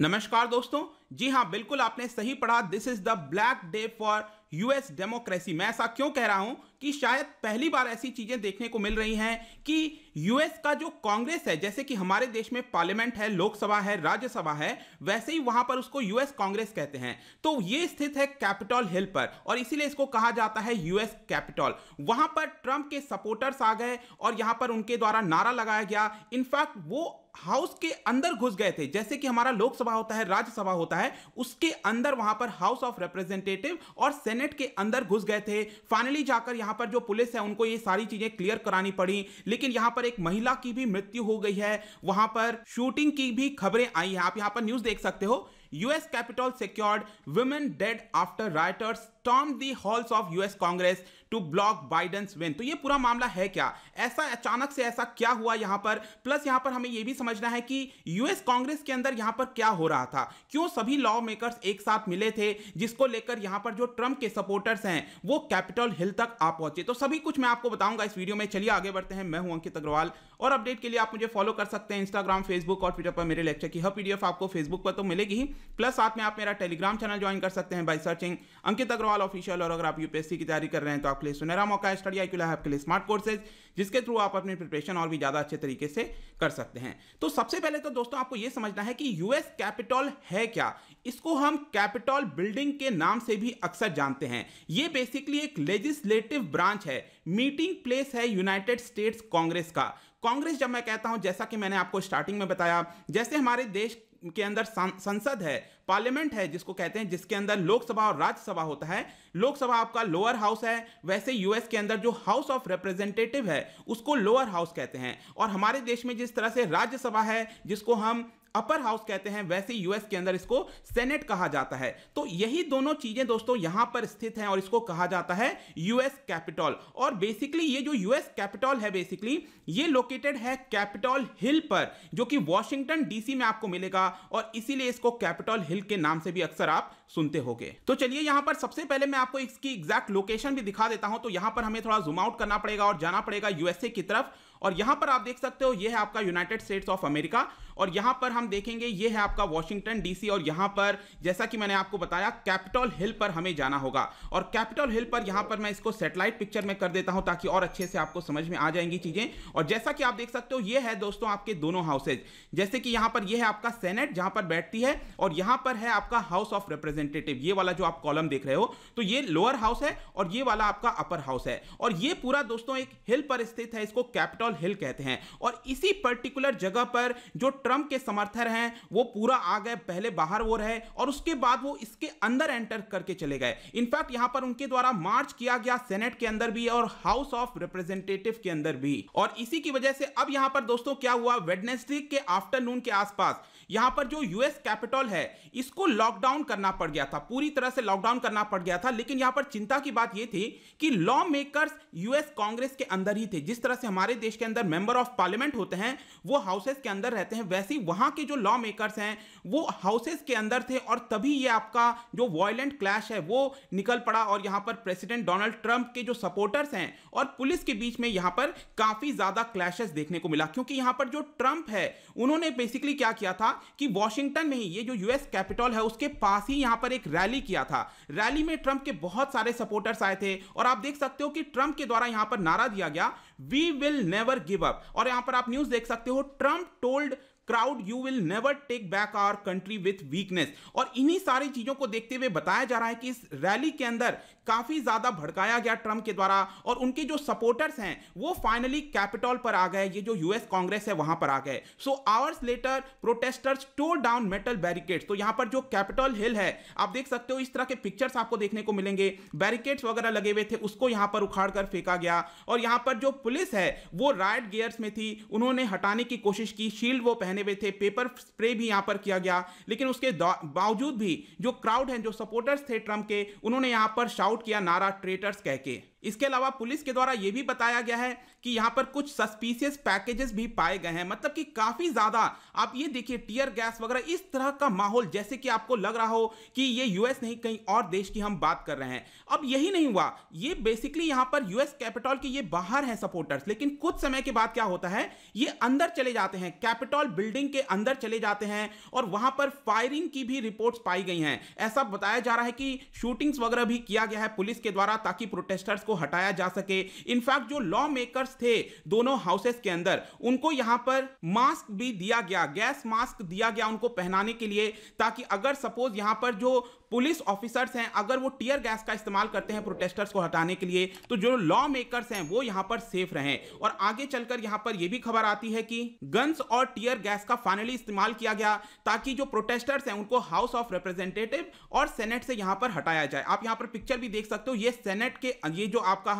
नमस्कार दोस्तों जी हाँ बिल्कुल आपने सही पढ़ा this is the black day for US democracy मैं ऐसा क्यों कह रहा हूं कि शायद पहली बार ऐसी चीजें देखने को मिल रही हैं कि यूएस का जो कांग्रेस है जैसे कि हमारे देश में पार्लियामेंट है लोकसभा है राज्यसभा है वैसे ही वहां पर उसको यूएस कांग्रेस कहते हैं तो ये स्थित है कैपिटॉल हिल पर और इसीलिए इसको कहा जाता है यूएस कैपिटॉल वहां पर ट्रंप के सपोर्टर्स आ गए और यहां पर उनके द्वारा नारा लगाया गया इनफैक्ट वो हाउस के अंदर घुस गए थे जैसे कि हमारा लोकसभा होता है राज्यसभा होता है उसके अंदर वहां पर हाउस ऑफ रिप्रेजेंटेटिव और सेनेट के अंदर घुस गए थे फाइनली जाकर यहाँ पर जो पुलिस है उनको ये सारी चीजें क्लियर करानी पड़ी लेकिन यहाँ पर एक महिला की भी मृत्यु हो गई है वहां पर शूटिंग की भी खबरें आई हैं आप यहाँ पर न्यूज देख सकते हो US Capitol secured women dead after rioters storm the halls of US Congress to block Biden's win तो ये पूरा मामला है क्या ऐसा अचानक से ऐसा क्या हुआ यहां पर प्लस यहां पर हमें यह भी समझना है कि यूएस कांग्रेस के अंदर यहां पर क्या हो रहा था क्यों सभी लॉ मेकर्स एक साथ मिले थे जिसको लेकर यहां पर जो ट्रंप के सपोर्टर्स हैं वो कैपिटल हिल तक आ पहुंचे तो सभी कुछ मैं आपको बताऊंगा इस वीडियो में चलिए आगे बढ़ते हैं मैं हूं अंकित अग्रवाल और अपडेट के लिए आप मुझे फॉलो कर सकते हैं इंस्टाग्राम फेसबुक और ट्विटर पर मेरे लेक्चर की हर पीडीएफ आपको फेसबुक पर तो मिलेगी ही प्लस साथ में आप मेरा टेलीग्राम चैनल ज्वाइन कर सकते हैं by searching Ankit Agarwal official और अगर आप यूपीएससी की तैयारी कर रहे हैं तो आप लिए सुनहरा मौका है स्टडी आई क्यू आपके लिए स्मार्ट कोर्सेज जिसके थ्रू आप अपनी प्रिपरेशन और भी ज़्यादा अच्छे तरीके से कर सकते हैं तो सबसे पहले तो दोस्तों आपको यह समझना है कि यूएस कैपिटल है क्या इसको हम कैपिटल बिल्डिंग के नाम से भी अक्सर जानते हैं ये बेसिकली एक लेजिस्लेटिव ब्रांच है मीटिंग प्लेस है यूनाइटेड स्टेट्स कांग्रेस का कांग्रेस जब मैं कहता हूं जैसा कि मैंने आपको स्टार्टिंग में बताया जैसे हमारे देश के अंदर संसद है पार्लियामेंट है जिसको कहते हैं जिसके अंदर लोकसभा और राज्यसभा होता है लोकसभा आपका लोअर हाउस है वैसे यूएस के अंदर जो हाउस ऑफ रिप्रेजेंटेटिव है उसको लोअर हाउस कहते हैं और हमारे देश में जिस तरह से राज्यसभा है जिसको हम अपर हाउस कहते हैं वैसे यूएस के अंदर इसको सेनेट कहा जाता है तो यही दोनों चीजें दोस्तों यहां पर स्थित हैं और इसको कहा जाता है यूएस कैपिटॉल और बेसिकली ये जो यूएस कैपिटॉल है बेसिकली ये लोकेटेड है कैपिटॉल हिल पर जो कि वॉशिंगटन डीसी में आपको मिलेगा और इसीलिए इसको कैपिटॉल हिल के नाम से भी अक्सर आप सुनते हो तो चलिए यहां पर सबसे पहले मैं आपको इसकी एग्जैक्ट लोकेशन भी दिखा देता हूं तो यहां पर हमें थोड़ा जूमआउट करना पड़ेगा और जाना पड़ेगा यूएसए की तरफ और यहां पर आप देख सकते हो ये है आपका यूनाइटेड स्टेट्स ऑफ अमेरिका और यहां पर हम देखेंगे ये है आपका वॉशिंगटन डीसी और यहां पर जैसा कि मैंने आपको बताया कैपिटल हिल पर हमें जाना होगा और कैपिटल हिल पर यहां पर मैं इसको सेटेलाइट पिक्चर में कर देता हूं ताकि और अच्छे से आपको समझ में आ जाएंगी चीजें और जैसा कि आप देख सकते हो यह है दोस्तों आपके दोनों हाउसेज जैसे कि यहां पर यह है आपका सेनेट जहां पर बैठती है और यहां पर है आपका हाउस ऑफ रिप्रेजेंटेटिव ये वाला जो आप कॉलम देख रहे हो तो ये लोअर हाउस है और ये वाला आपका अपर हाउस है और ये पूरा दोस्तों एक हिल पर स्थित है इसको कैपिटल कैपिटल हिल कहते हैं और इसी पर्टिकुलर जगह पर जो ट्रंप के समर्थक हैं वो पूरा आ गए पहले बाहर वो रहे और उसके बाद वो इसके अंदर एंटर करके चले गए इनफैक्ट यहां पर उनके द्वारा मार्च किया गया सेनेट के अंदर भी और हाउस ऑफ रिप्रेजेंटेटिव के अंदर भी और इसी की वजह से अब यहां पर दोस्तों क्या हुआ वेडनेसडे के आफ्टरनून के आसपास यहां पर जो यूएस कैपिटल है इसको लॉकडाउन करना पड़ गया था पूरी तरह से लॉकडाउन करना पड़ गया था लेकिन यहां पर चिंता की बात यह थी कि लॉ मेकर्स यूएस कांग्रेस के अंदर ही थे जिस तरह से हमारे देश देश के अंदर मेंबर ऑफ पार्लियामेंट होते हैं वो हाउसेस के अंदर रहते हैं वैसे ही वहाँ के जो लॉ मेकर्स हैं वो हाउसेस के अंदर थे और तभी ये आपका जो वॉयलेंट क्लैश है वो निकल पड़ा और यहां पर प्रेसिडेंट डोनाल्ड ट्रंप के जो सपोर्टर्स हैं और पुलिस के बीच में यहां पर काफ़ी ज़्यादा क्लैशेस देखने को मिला क्योंकि यहां पर जो ट्रंप है उन्होंने बेसिकली क्या किया था कि वॉशिंगटन में ही ये जो यूएस कैपिटल है उसके पास ही यहां पर एक रैली किया था रैली में ट्रंप के बहुत सारे सपोर्टर्स आए थे और आप देख सकते हो कि ट्रंप के द्वारा यहां पर नारा दिया गया we will never give up और यहां पर आप न्यूज देख सकते हो Trump told crowd you will never take back our country with weakness और इन्हीं सारी चीजों को देखते हुए बताया जा रहा है कि इस रैली के अंदर काफी ज्यादा भड़काया गया ट्रंप के द्वारा और उनके जो सपोर्टर्स हैं वो फाइनली कैपिटॉल पर आ गए ये जो यूएस कांग्रेस है वहां पर आ गए so hours later protesters tore down metal barricades तो यहां पर जो कैपिटल हिल है आप देख सकते हो इस तरह के पिक्चर्स आपको देखने को मिलेंगे बैरिकेड्स वगैरह लगे हुए थे उसको यहां पर उखाड़ कर फेंका गया और यहां पर जो पुलिस है वो राइट गियर्स में थी उन्होंने हटाने की कोशिश की शील्ड वो पहने हुए थे पेपर स्प्रे भी यहां पर किया गया लेकिन उसके बावजूद भी जो क्राउड है जो सपोर्टर्स थे ट्रंप के उन्होंने यहां पर शाउट आउट किया नारा ट्रेटर्स कह के इसके अलावा पुलिस के द्वारा यह भी बताया गया है कि यहां पर कुछ सस्पिशियस पैकेजेस भी पाए गए हैं मतलब कि काफी ज्यादा आप ये देखिए टीयर गैस वगैरह इस तरह का माहौल जैसे कि आपको लग रहा हो कि ये यूएस नहीं कहीं और देश की हम बात कर रहे हैं अब यही नहीं हुआ ये बेसिकली यहां पर यूएस कैपिटॉल के ये बाहर है सपोर्टर्स लेकिन कुछ समय के बाद क्या होता है ये अंदर चले जाते हैं कैपिटॉल बिल्डिंग के अंदर चले जाते हैं और वहां पर फायरिंग की भी रिपोर्ट पाई गई हैं ऐसा बताया जा रहा है कि शूटिंग्स वगैरह भी किया गया है पुलिस के द्वारा ताकि प्रोटेस्टर्स को हटाया जा सके इनफैक्ट जो लॉ मेकर्स थे दोनों हाउसेस के अंदर उनको यहां पर मास्क भी दिया गया गैस मास्क दिया गया उनको पहनाने के लिए ताकि अगर सपोज यहां पर जो पुलिस ऑफिसर्स हैं अगर वो टीयर गैस का इस्तेमाल करते हैं प्रोटेस्टर्स को हटाने के लिए तो जो लॉ मेकर्स हैं वो यहां पर सेफ रहें और आगे चलकर यहां पर यह भी खबर आती है कि गन्स और टीयर गैस का फाइनली इस्तेमाल किया गया ताकि जो प्रोटेस्टर्स हैं उनको हाउस ऑफ रिप्रेजेंटेटिव और सेनेट से यहां पर हटाया जाए आप यहां पर पिक्चर भी देख सकते हो ये सेनेट के ये जो आपका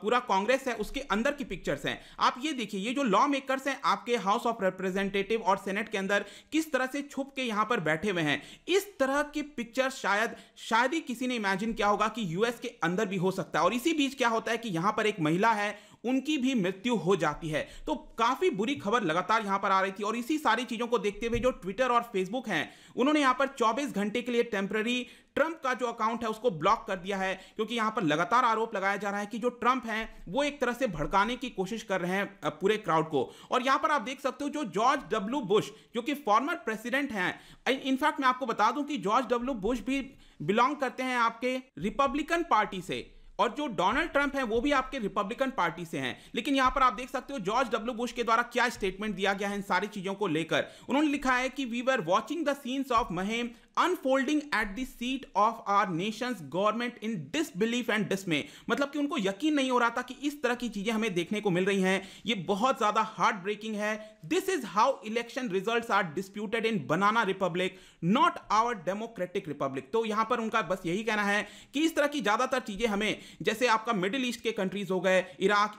पूरा कांग्रेस है उसके अंदर की पिक्चर्स हैं आप ये देखिए ये जो लॉ मेकर्स हैं आपके हाउस ऑफ रिप्रेजेंटेटिव और सेनेट के अंदर किस तरह से छुप के यहां पर बैठे हुए हैं इस तरह की पिक्चर शायद शायद ही किसी ने इमेजिन किया होगा कि यूएस के अंदर भी हो सकता है और इसी बीच क्या होता है कि यहां पर एक महिला है उनकी भी मृत्यु हो जाती है तो काफ़ी बुरी खबर लगातार यहां पर आ रही थी और इसी सारी चीज़ों को देखते हुए जो ट्विटर और फेसबुक हैं उन्होंने यहां पर 24 घंटे के लिए टेम्प्ररी ट्रंप का जो अकाउंट है उसको ब्लॉक कर दिया है क्योंकि यहां पर लगातार आरोप लगाया जा रहा है कि जो ट्रंप हैं वो एक तरह से भड़काने की कोशिश कर रहे हैं पूरे क्राउड को और यहां पर आप देख सकते हो जो जॉर्ज डब्ल्यू बुश जो कि फॉर्मर प्रेसिडेंट हैं इनफैक्ट मैं आपको बता दूं कि जॉर्ज डब्ल्यू बुश भी बिलोंग करते हैं आपके रिपब्लिकन पार्टी से और जो डोनाल्ड ट्रंप है वो भी आपके रिपब्लिकन पार्टी से हैं लेकिन यहां पर आप देख सकते हो जॉर्ज डब्ल्यू बुश के द्वारा क्या स्टेटमेंट दिया गया है इन सारी चीजों को लेकर उन्होंने लिखा है कि we were watching the scenes of mayhem unfolding at the seat of our nation government in disbelief and dismay मतलब कि उनको यकीन नहीं हो रहा था कि इस तरह की चीजें हमें देखने को मिल रही हैं ये बहुत ज्यादा हार्ट ब्रेकिंग है this is how election result are disputed in banana republic not our democratic republic तो यहां पर उनका बस यही कहना है कि इस तरह की ज्यादातर चीजें हमें जैसे आपका मिडिल ईस्ट के कंट्रीज हो गए इराक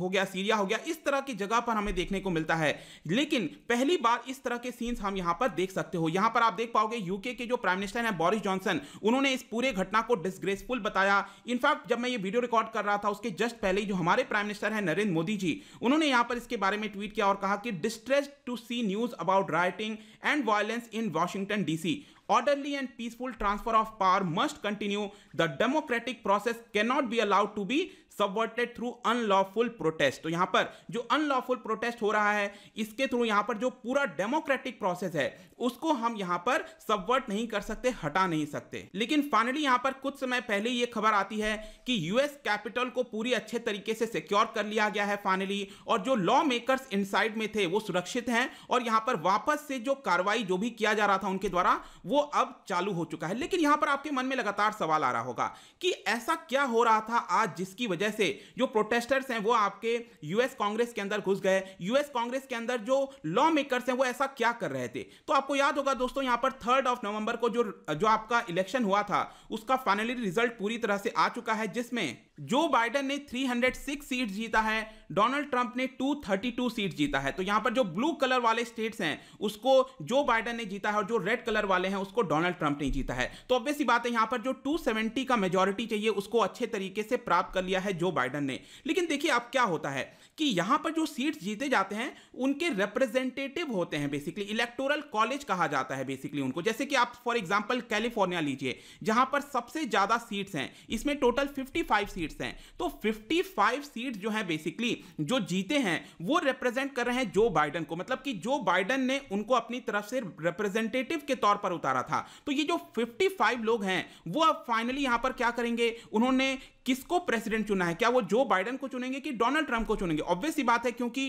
हो गया सीरिया हो गया इस तरह की जगह पर हमें देखने को मिलता है लेकिन पहली बार इस तरह के सीन्स हम यहां पर देख सकते हो यहां पर आप देख पाओगे यूके के जो प्राइम मिनिस्टर हैं बोरिस जॉनसन उन्होंने इस पूरे घटना को डिसग्रेसफुल बताया इनफैक्ट जब मैं ये वीडियो रिकॉर्ड कर रहा था उसके जस्ट पहले जो हमारे प्राइम मिनिस्टर हैं नरेंद्र मोदी जी उन्होंने यहां पर इसके बारे में ट्वीट किया और कहा कि distress to see news about rioting and violence in Washington DC Orderly and peaceful transfer of power must continue. The democratic process cannot be allowed to be subverted through unlawful protest तो यहां पर जो unlawful protest हो रहा है इसके through यहां पर जो पूरा डेमोक्रेटिक प्रोसेस है उसको हम यहाँ पर सबवर्ट नहीं कर सकते हटा नहीं सकते लेकिन फाइनली यहां पर कुछ समय पहले ये खबर आती है कि यूएस कैपिटल को पूरी अच्छे तरीके से सिक्योर कर लिया गया है फाइनली और जो लॉ मेकर्स इन में थे वो सुरक्षित हैं और यहां पर वापस से जो कार्रवाई जो भी किया जा रहा था उनके द्वारा वो अब चालू हो चुका है लेकिन यहां पर आपके मन में लगातार सवाल आ रहा होगा कि ऐसा क्या हो रहा था आज जिसकी वजह वजह से जो प्रोटेस्टर्स हैं वो आपके यूएस कांग्रेस के अंदर घुस गए यूएस कांग्रेस के अंदर जो लॉ मेकर्स हैं वो ऐसा क्या कर रहे थे तो आपको याद होगा दोस्तों यहां पर थर्ड ऑफ नवंबर को जो जो आपका इलेक्शन हुआ था उसका फाइनली रिजल्ट पूरी तरह से आ चुका है जिसमें जो बाइडन ने 306 सीट जीता है डोनाल्ड ट्रंप ने 232 सीट जीता है तो यहां पर जो ब्लू कलर वाले स्टेट्स हैं उसको जो बाइडन ने जीता है और जो रेड कलर वाले हैं उसको डोनाल्ड ट्रंप ने जीता है तो ऑब्वियस बात है यहां पर जो 270 का मेजोरिटी चाहिए उसको अच्छे तरीके से प्राप्त कर लिया है जो बाइडन ने लेकिन देखिए अब क्या होता है कि यहां पर जो सीट्स जीते जाते हैं उनके रिप्रेजेंटेटिव होते हैं बेसिकली इलेक्टोरल कॉलेज कहा जाता है बेसिकली उनको जैसे कि आप फॉर एग्जाम्पल कैलिफोर्निया लीजिए जहां पर सबसे ज्यादा सीट्स हैं इसमें टोटल 55 सीट्स हैं तो 55 सीट्स जो है बेसिकली जो जीते हैं वो रिप्रेजेंट कर रहे हैं जो बाइडन को मतलब कि जो बाइडन ने उनको अपनी तरफ से रिप्रेजेंटेटिव के तौर पर उतारा था तो ये जो 55 लोग हैं वो अब फाइनली यहां पर क्या करेंगे उन्होंने किसको प्रेसिडेंट चुना है क्या वो जो बाइडन को चुनेंगे कि डोनाल्ड ट्रंप को चुनेंगे ऑब्वियस ही बात है क्योंकि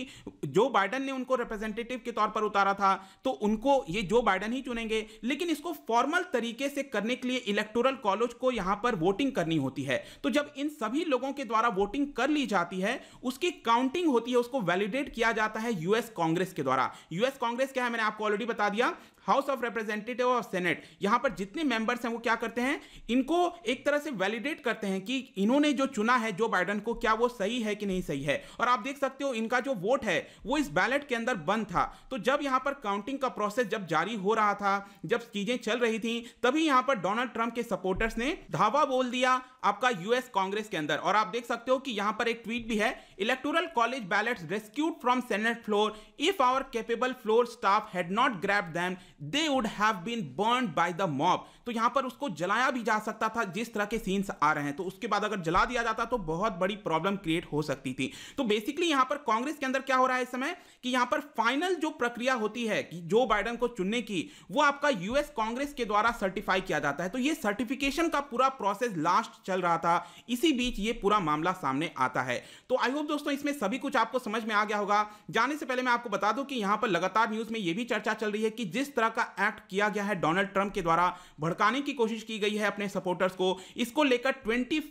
जो बाइडन ने उनको रिप्रेजेंटेटिव के तौर पर उतारा था तो उनको ये जो बाइडन ही चुनेंगे लेकिन इसको फॉर्मल तरीके से करने के लिए इलेक्टोरल कॉलेज को यहां पर वोटिंग करनी होती है तो जब इन सभी लोगों के द्वारा वोटिंग कर ली जाती है उसकी काउंटिंग होती है उसको वैलिडेट किया जाता है यूएस कांग्रेस के द्वारा यूएस कांग्रेस क्या है मैंने आपको ऑलरेडी बता दिया हाउस ऑफ रिप्रेजेंटेटिव और सेनेट यहाँ पर जितने मेंबर्स हैं वो क्या करते हैं इनको एक तरह से वैलिडेट करते हैं कि इन्होंने जो चुना है जो बाइडन को क्या वो सही है कि नहीं सही है और आप देख सकते हो इनका जो वोट है वो इस बैलेट के अंदर बंद था तो जब यहाँ पर काउंटिंग का प्रोसेस जब जारी हो रहा था जब चीजें चल रही थी तभी यहाँ पर डोनाल्ड ट्रंप के सपोर्टर्स ने धावा बोल दिया आपका यूएस कांग्रेस के अंदर और आप देख सकते हो कि यहां पर एक ट्वीट भी है electoral college ballot rescued from senate floor if our capable floor staff had not grab them they would have been burn by the mob तो यहां पर उसको जलाया भी जा सकता था जिस तरह के सीन्स आ रहे हैं तो उसके बाद अगर जला दिया जाता तो बहुत बड़ी प्रॉब्लम क्रिएट हो सकती थी तो बेसिकली यहां पर कांग्रेस के अंदर क्या हो रहा है इस समय कि यहां पर फाइनल जो प्रक्रिया होती है कि जो बाइडन को चुनने की वो आपका यूएस कांग्रेस के द्वारा सर्टिफाई किया जाता है तो ये सर्टिफिकेशन का पूरा प्रोसेस लास्ट चल चल रहा था इसी बीच ये पूरा मामला सामने आता है तो आई होप दोस्तों इसमें सभी कुछ आपको समझ में आ गया होगा जाने से पहले मैं आपको बता दूं कि यहां पर लगातार न्यूज में यह भी चर्चा चल रही है कि जिस तरह का एक्ट किया गया है डोनाल्ड ट्रंप के द्वारा भड़काने की कोशिश की गई है अपने सपोर्टर्स को इसको लेकर ट्वेंटी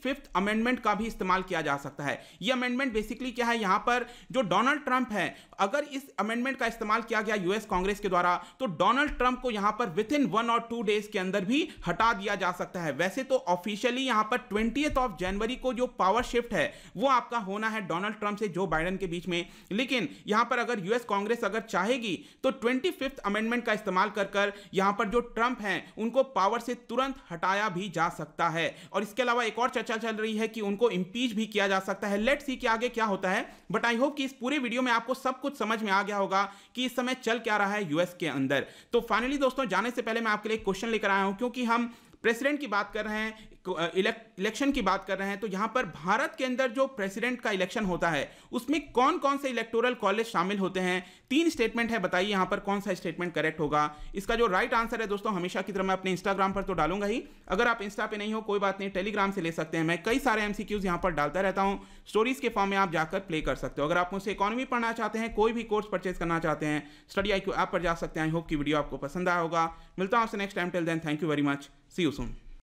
अमेंडमेंट का भी इस्तेमाल किया जा सकता है यह अमेंडमेंट बेसिकली क्या है यहां पर जो डोनाल्ड ट्रंप है अगर इस अमेंडमेंट का इस्तेमाल किया गया यूएस कांग्रेस के द्वारा तो डोनाल्ड ट्रंप को यहां पर विद इन वन और टू डेज के अंदर भी हटा दिया जा सकता है वैसे तो ऑफिशियली यहां पर ट्वेंटी ऑफ जनवरी को जो पावर शिफ्ट है वो आपका होना है डोनाल्ड ट्रंप से जो बाइडन के बीच में लेकिन यहां पर अगर यूएस कांग्रेस अगर चाहेगी तो ट्वेंटी अमेंडमेंट का इस्तेमाल कर कर यहां पर जो ट्रंप हैं उनको पावर से तुरंत हटाया भी जा सकता है और इसके अलावा एक और चर्चा चल रही है कि उनको इम्पीच भी किया जा सकता है लेट सी के आगे क्या होता है बट आई होप कि इस पूरे वीडियो में आपको सब कुछ समझ में आ गया होगा कि इस समय चल क्या रहा है यूएस के अंदर तो फाइनली दोस्तों जाने से पहले मैं आपके लिए क्वेश्चन लेकर आया हूं क्योंकि हम प्रेसिडेंट की बात कर रहे हैं इलेक्शन की बात कर रहे हैं तो यहाँ पर भारत के अंदर जो प्रेसिडेंट का इलेक्शन होता है उसमें कौन कौन से इलेक्टोरल कॉलेज शामिल होते हैं तीन स्टेटमेंट है बताइए यहाँ पर कौन सा स्टेटमेंट करेक्ट होगा इसका जो राइट आंसर है दोस्तों हमेशा की तरह मैं अपने इंस्टाग्राम पर तो डालूंगा ही अगर आप इंस्टा पे नहीं हो कोई बात नहीं टेलीग्राम से ले सकते हैं मैं कई सारे एम सी पर डालता रहता हूँ स्टोरीज के फॉर्म में आप जाकर प्ले कर सकते हो अगर आप मुझसे इकोनॉमी पढ़ना चाहते हैं कोई भी कोर्स परचेज करना चाहते हैं स्टडी आई ऐप पर जा सकते हैं आई होप की वीडियो आपको पसंद आया होगा मिलता हूँ आपसे next time till then thank you very much see you soon